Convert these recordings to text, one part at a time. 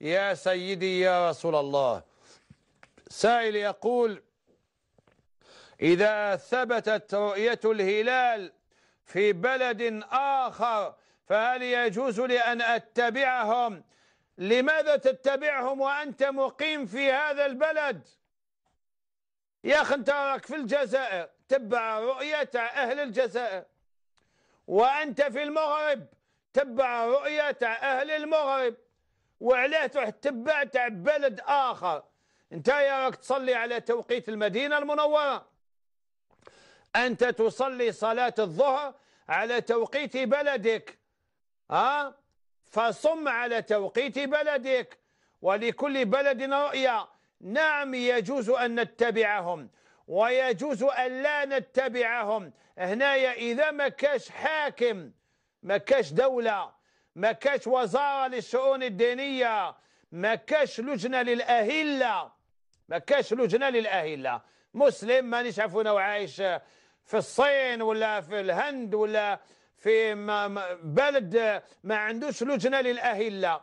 يا سيدي يا رسول الله سائل يقول إذا ثبتت رؤية الهلال في بلد آخر فهل يجوز لي أن أتبعهم لماذا تتبعهم وأنت مقيم في هذا البلد يا أخي أنت راك في الجزائر تبع رؤية أهل الجزائر وأنت في المغرب تبع رؤية أهل المغرب وعلاه تروح تتبع تاع بلد اخر انت يا راك تصلي على توقيت المدينه المنوره انت تصلي صلاه الظهر على توقيت بلدك ها أه؟ فصم على توقيت بلدك ولكل بلد رؤيا نعم يجوز ان نتبعهم ويجوز أن لا نتبعهم هنايا إذا ما كاش حاكم ما كاش دولة ما كاش وزارة للشؤون الدينية ما كاش لجنة للأهلة ما كاش لجنة للأهلة مسلم مانيش عارف وين عايش في الصين ولا في الهند ولا في بلد ما عندوش لجنة للأهلة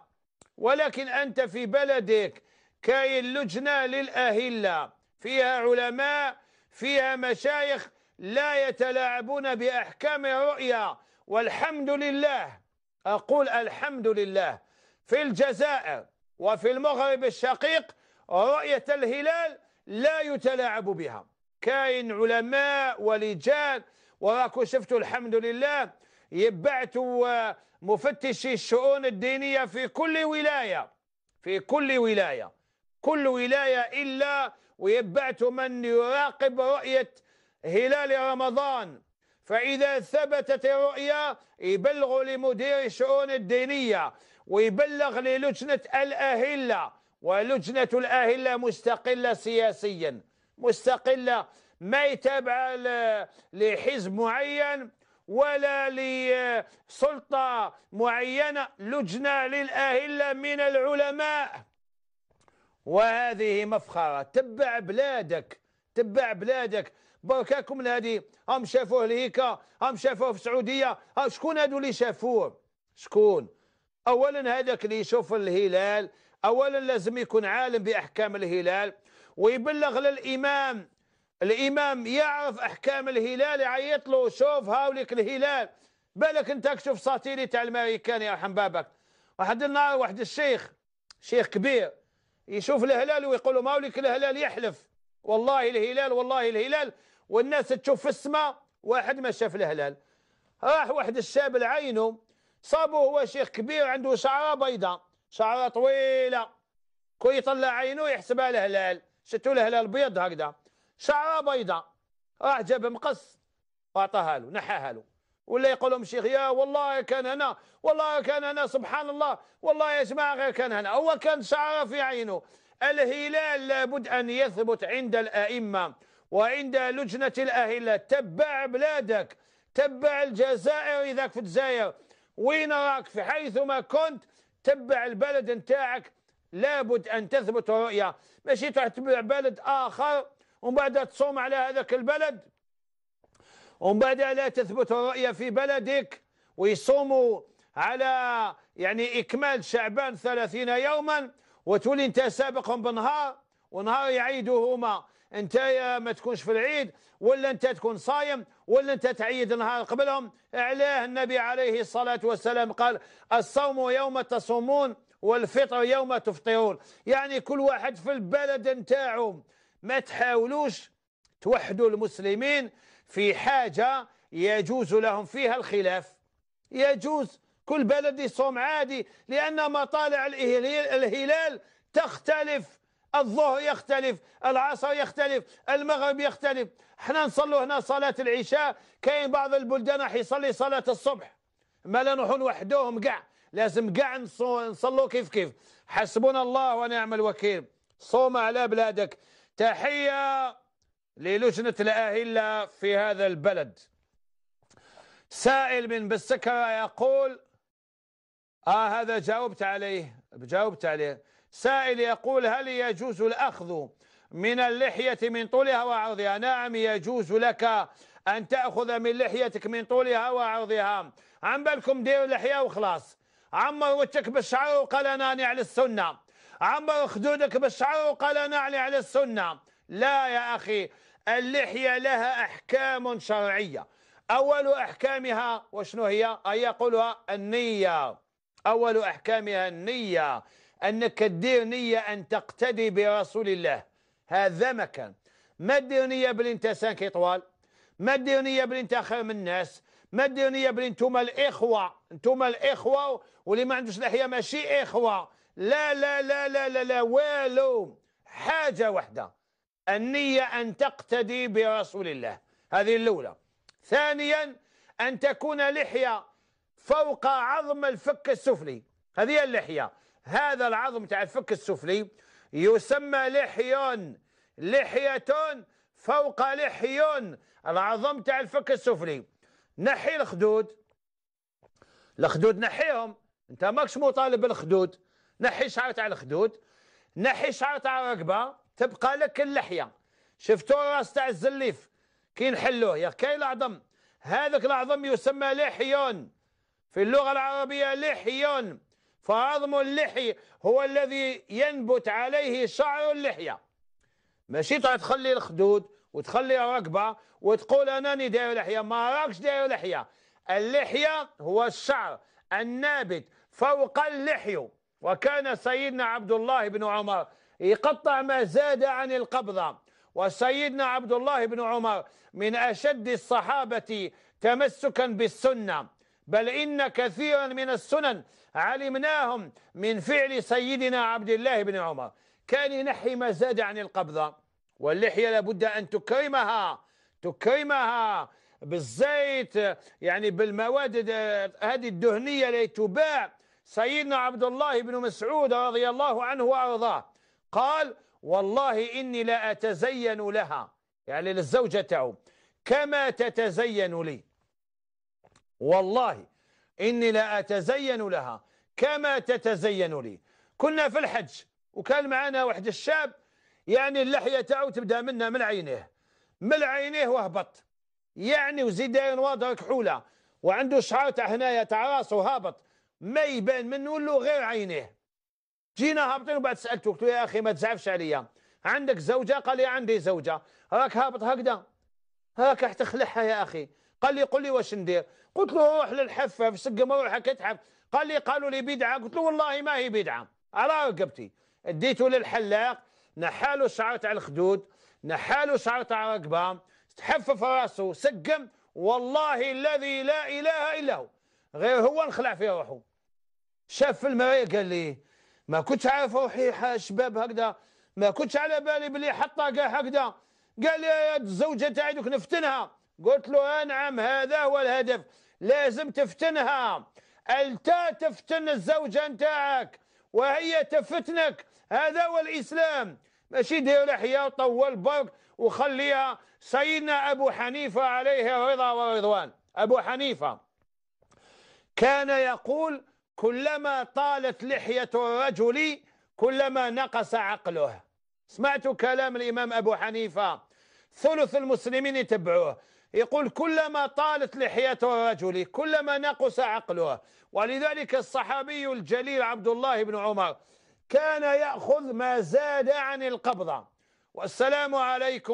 ولكن أنت في بلدك كاين لجنة للأهلة فيها علماء فيها مشايخ لا يتلاعبون بأحكام الرؤيا والحمد لله أقول الحمد لله في الجزائر وفي المغرب الشقيق رؤية الهلال لا يتلاعب بها كاين علماء ولجان وراكو شفتوا الحمد لله يبعتوا مفتشي الشؤون الدينية في كل ولاية في كل ولاية كل ولاية إلا ويبعت من يراقب رؤية هلال رمضان فإذا ثبتت الرؤية يبلغوا لمدير الشؤون الدينية ويبلغ للجنة الأهلة ولجنة الأهلة مستقلة سياسيا مستقلة ما يتابع لحزب معين ولا لسلطة معينة لجنة للأهلة من العلماء وهذه مفخرة تبع بلادك تبع بلادك بركاكم لهذه هم شافوه لهيكا هم شافوه في السعوديه شكون هادو اللي شافوه شكون اولا هذاك اللي يشوف الهلال اولا لازم يكون عالم باحكام الهلال ويبلغ للامام الامام يعرف احكام الهلال يعيط له شوف هاوليك الهلال بالك انت تشوف ساتيري تاع الامريكان يرحم بابك واحد النهار واحد الشيخ شيخ كبير يشوف الهلال ويقول له ماوليك الهلال يحلف والله الهلال والله الهلال والناس تشوف في السماء واحد ما شاف الهلال راح واحد الشاب لعينه صابوه هو شيخ كبير عنده شعره بيضاء شعره طويله كي يطلع عينه يحسبها الهلال شتو الهلال بيض هكذا شعره بيضاء راح جاب مقص واعطاها له نحاها له ولا يقول لهم شيخ يا والله كان هنا والله كان هنا سبحان الله والله يا جماعه غير كان هنا هو كان شعره في عينه الهلال لابد ان يثبت عند الائمه وعند لجنة الأهلة تبع بلادك تبع الجزائر إذاك في الجزائر وين راك في حيث ما كنت تبع البلد نتاعك لابد أن تثبت رؤية ماشي تروح تبع بلد آخر ومن بعد تصوم على هذاك البلد ومن بعد لا تثبت الرؤية في بلدك ويصوموا على يعني إكمال شعبان ثلاثين يوما وتولي أنت سابقهم بنهار ونهار يعيدهما هما انت ما تكونش في العيد ولا انت تكون صايم ولا انت تعيد نهار قبلهم علاه النبي عليه الصلاة والسلام قال الصوم يوم تصومون والفطر يوم تفطرون يعني كل واحد في البلد نتاعو ما تحاولوش توحدوا المسلمين في حاجة يجوز لهم فيها الخلاف يجوز كل بلد يصوم عادي لأن مطالع الهلال تختلف الظهر يختلف العصر يختلف المغرب يختلف احنا نصلوا هنا صلاة العشاء كاين بعض البلدان راح يصلي صلاة الصبح ما لا نروحوا نوحدوهم كاع لازم كاع نصلوا كيف كيف حسبنا الله ونعم الوكيل صوم على بلادك تحية للجنة الأهلة في هذا البلد سائل من بالسكرة يقول آه هذا جاوبت عليه جاوبت عليه سائل يقول هل يجوز الأخذ من اللحية من طولها وعرضها نعم يجوز لك أن تأخذ من لحيتك من طولها وعرضها عن بالكم دير لحية وخلاص عمر وجهك بالشعر وقال أنا على السنة عمر خدودك بالشعر وقال أنا على السنة لا يا أخي اللحية لها أحكام شرعية أول أحكامها وشنو هي أي يقولها النية أول أحكامها النية أنك تدير نية أن تقتدي برسول الله هذا مكان ما دير نية بلي أنت سانكي طوال ما دير نية بلي أنت خير من الناس ما دير نية بلي أنتم الإخوة أنتم الإخوة واللي ما عندوش لحية ماشي إخوة لا لا لا لا لا, لا والو حاجة واحدة النية أن تقتدي برسول الله هذه الأولى ثانيا أن تكون لحية فوق عظم الفك السفلي هذه اللحية هذا العظم تاع الفك السفلي يسمى لحيون لحية فوق لحيون العظم تاع الفك السفلي نحي الخدود الخدود نحيهم انت ماكش مطالب بالخدود نحي شعر تاع الخدود نحي شعر تاع الرقبه تبقى لك اللحيه شفتوا الراس تاع الزليف كي نحلوه يا كاين العظم هذاك العظم يسمى لحيون في اللغه العربيه لحيون فعظم اللحي هو الذي ينبت عليه شعر اللحية ماشي تخلي الخدود وتخلي الركبة وتقول أناني داير لحية ما راكش داير لحية اللحية هو الشعر النابت فوق اللحي وكان سيدنا عبد الله بن عمر يقطع ما زاد عن القبضة وسيدنا عبد الله بن عمر من أشد الصحابة تمسكا بالسنة بل إن كثيرا من السنن علمناهم من فعل سيدنا عبد الله بن عمر كان ينحي ما زاد عن القبضة واللحية لابد أن تكرمها تكرمها بالزيت يعني بالمواد هذه الدهنية التي تباع سيدنا عبد الله بن مسعود رضي الله عنه وأرضاه قال والله إني لا أتزين لها يعني للزوجة كما تتزين لي والله إني لا أتزين لها كما تتزين لي كنا في الحج وكان معنا واحد الشاب يعني اللحية تاعو تبدا منا من عينيه من عينيه وهبط يعني وزيدين واضع كحولة وعنده شعار تاع هنايا تاع راسه هابط ما يبان منه له غير عينيه جينا هابطين وبعد سالته قلت له يا اخي ما تزعفش عليا عندك زوجه قال لي عندي زوجه راك هابط هكذا راك راح تخلعها يا اخي قال لي قل لي واش ندير قلت له روح للحفاف سقم روحك كتحف قال لي قالوا لي بدعه قلت له والله ما هي بدعه على رقبتي اديته للحلاق نحاله شعر تاع الخدود نحاله شعر تاع رقبه تحفف راسه سقم والله الذي لا اله الا هو غير هو نخلع في روحه شاف في المرايه قال لي ما كنتش عارف روحي شباب هكذا ما كنتش على بالي بلي حطه كاع هكذا قال لي الزوجه تاعي دوك نفتنها قلت له أنعم هذا هو الهدف لازم تفتنها ألتا تفتن الزوجة نتاعك وهي تفتنك هذا هو الإسلام ماشي دير لحية وطول برك وخليها سيدنا أبو حنيفة عليه رضا ورضوان أبو حنيفة كان يقول كلما طالت لحية الرجل كلما نقص عقله سمعت كلام الإمام أبو حنيفة ثلث المسلمين يتبعوه يقول كلما طالت لحية الرجل كلما نقص عقله ولذلك الصحابي الجليل عبد الله بن عمر كان يأخذ ما زاد عن القبضة والسلام عليكم